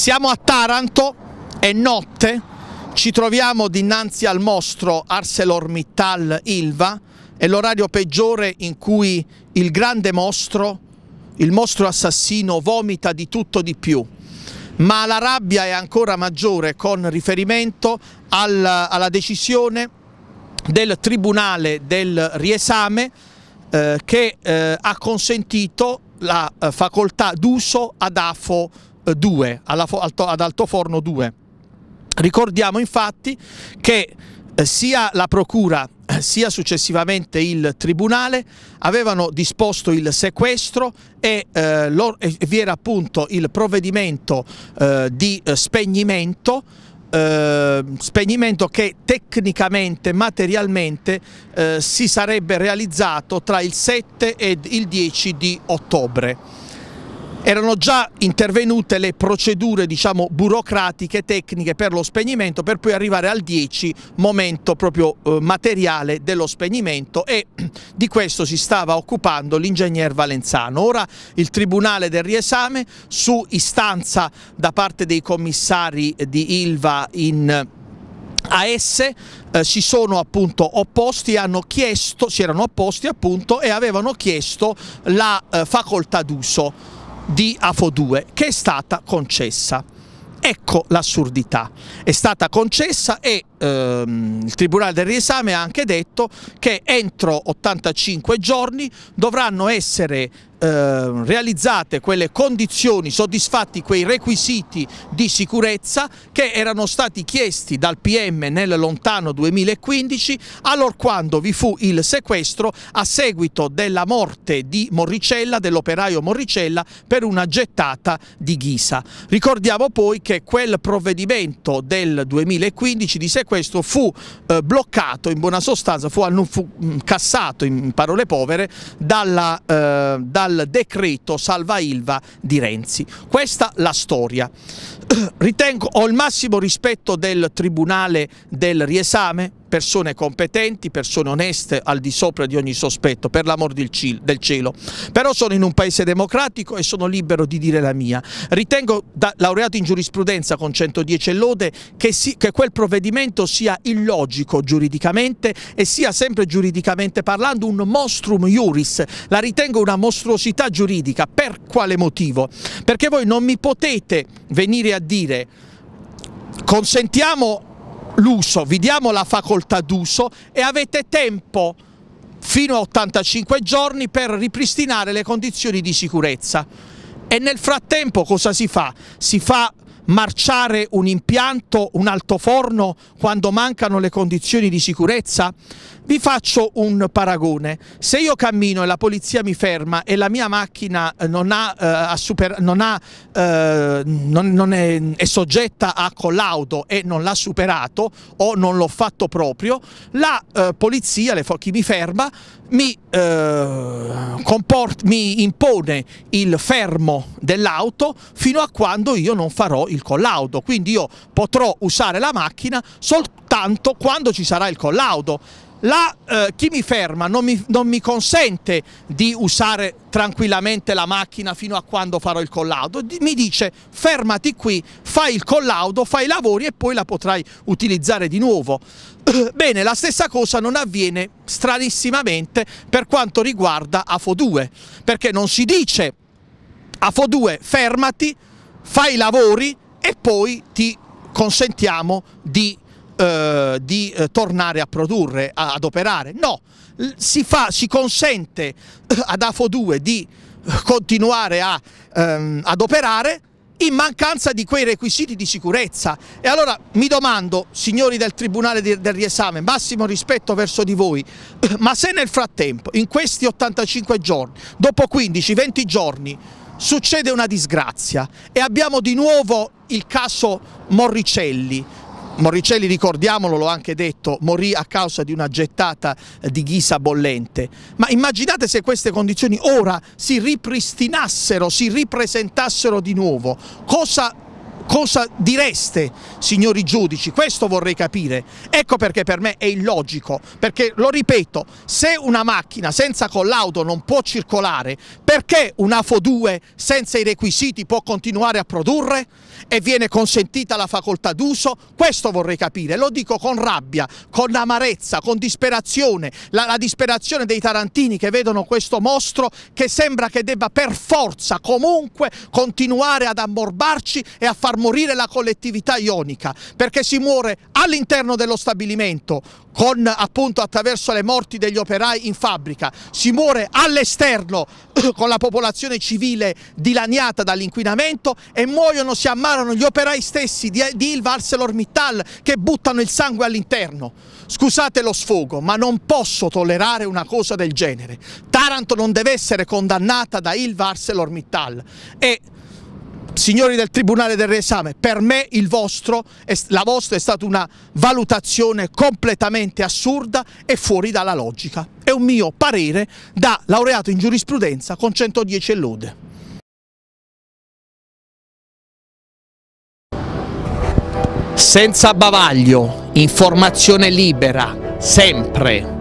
Siamo a Taranto, è notte, ci troviamo dinanzi al mostro ArcelorMittal Ilva, è l'orario peggiore in cui il grande mostro, il mostro assassino, vomita di tutto di più. Ma la rabbia è ancora maggiore con riferimento al, alla decisione del Tribunale del Riesame eh, che eh, ha consentito la eh, facoltà d'uso ad AFO 2, ad Altoforno 2. Ricordiamo infatti che eh, sia la Procura eh, sia successivamente il Tribunale avevano disposto il sequestro e, eh, vi era appunto il provvedimento eh, di eh, spegnimento eh, spegnimento che tecnicamente, materialmente si sarebbe realizzato tra il 7 ed il 10 di ottobre erano già intervenute le procedure diciamo, burocratiche, tecniche per lo spegnimento per poi arrivare al 10 momento proprio eh, materiale dello spegnimento e di questo si stava occupando l'ingegner Valenzano. Ora il Tribunale del Riesame su istanza da parte dei commissari di Ilva in a esse eh, si sono appunto opposti, chiesto, si erano opposti appunto e avevano chiesto la eh, facoltà d'uso di AFO2 che è stata concessa. Ecco l'assurdità, è stata concessa e ehm, il Tribunale del riesame ha anche detto che entro 85 giorni dovranno essere eh, realizzate quelle condizioni, soddisfatti quei requisiti di sicurezza che erano stati chiesti dal PM nel lontano 2015 allorquando vi fu il sequestro a seguito della morte di Morricella, dell'operaio Morricella per una gettata di ghisa. Ricordiamo poi che quel provvedimento del 2015 di sequestro questo fu eh, bloccato, in buona sostanza, fu, fu mm, cassato in parole povere dalla, eh, dal decreto Salva Ilva di Renzi. Questa la storia. Ritengo, ho il massimo rispetto del Tribunale del Riesame, persone competenti, persone oneste al di sopra di ogni sospetto, per l'amor del cielo. Però sono in un paese democratico e sono libero di dire la mia. Ritengo, da laureato in giurisprudenza con 110 e lode, che, si, che quel provvedimento sia illogico giuridicamente e sia sempre giuridicamente parlando un monstrum iuris. La ritengo una mostruosità giuridica. Per quale motivo? Perché voi non mi potete venire a dire consentiamo l'uso, vi diamo la facoltà d'uso e avete tempo fino a 85 giorni per ripristinare le condizioni di sicurezza. E nel frattempo cosa si fa? Si fa marciare un impianto, un altoforno, quando mancano le condizioni di sicurezza? Vi faccio un paragone. Se io cammino e la polizia mi ferma e la mia macchina eh, eh, non, ha, eh, non, ha, non, è, soggetta a collaudo e non l'ha superato o non l'ho fatto proprio, la eh, polizia, le, chi mi ferma, mi, eh, comport, mi impone il fermo dell'auto fino a quando io non farò il il collaudo, quindi io potrò usare la macchina soltanto quando ci sarà il collaudo. La, eh, chi mi ferma non mi, non mi, consente di usare tranquillamente la macchina fino a quando farò il collaudo, mi dice fermati qui, fai il collaudo, fai i lavori e poi la potrai utilizzare di nuovo. Bene, la stessa cosa non avviene stranissimamente per quanto riguarda AFO2, perché non si dice AFO2 fermati, fai i lavori e poi ti consentiamo di, eh, di eh, tornare a produrre, a, ad operare. No, si, fa, si consente eh, ad AFO 2 di eh, continuare a, ehm, ad operare in mancanza di quei requisiti di sicurezza. E allora mi domando, signori del Tribunale del Riesame, massimo rispetto verso di voi, eh, ma se nel frattempo, in questi 85 giorni, dopo 15-20 giorni, succede una disgrazia e abbiamo di nuovo il caso Morricelli. Morricelli, ricordiamolo, l'ho anche detto, morì a causa di una gettata eh, di ghisa bollente. Ma immaginate se queste condizioni ora si ripristinassero, si ripresentassero di nuovo. Cosa cosa direste, signori giudici? Questo vorrei capire. Ecco perché per me è illogico, perché lo ripeto, se una macchina senza collaudo non può circolare, perché una fo 2 senza i requisiti può continuare a produrre e viene consentita la facoltà d'uso? Questo vorrei capire, lo dico con rabbia, con amarezza, con disperazione, la, la disperazione dei tarantini che vedono questo mostro che sembra che debba per forza comunque continuare ad ammorbarci e a far morire la collettività ionica, perché si muore all'interno dello stabilimento, con, appunto attraverso le morti degli operai in fabbrica, si muore all'esterno con la popolazione civile dilaniata dall'inquinamento e muoiono, si ammalano gli operai stessi di, di Ilva ArcelorMittal che buttano il sangue all'interno. Scusate lo sfogo, ma non posso tollerare una cosa del genere. Taranto non deve essere condannata da Ilva ArcelorMittal e signori del Tribunale del Riesame, per me vostro, la vostra è stata una valutazione completamente assurda e fuori dalla logica. È un mio parere da laureato in giurisprudenza con 110 e lode. Senza bavaglio, informazione libera, sempre.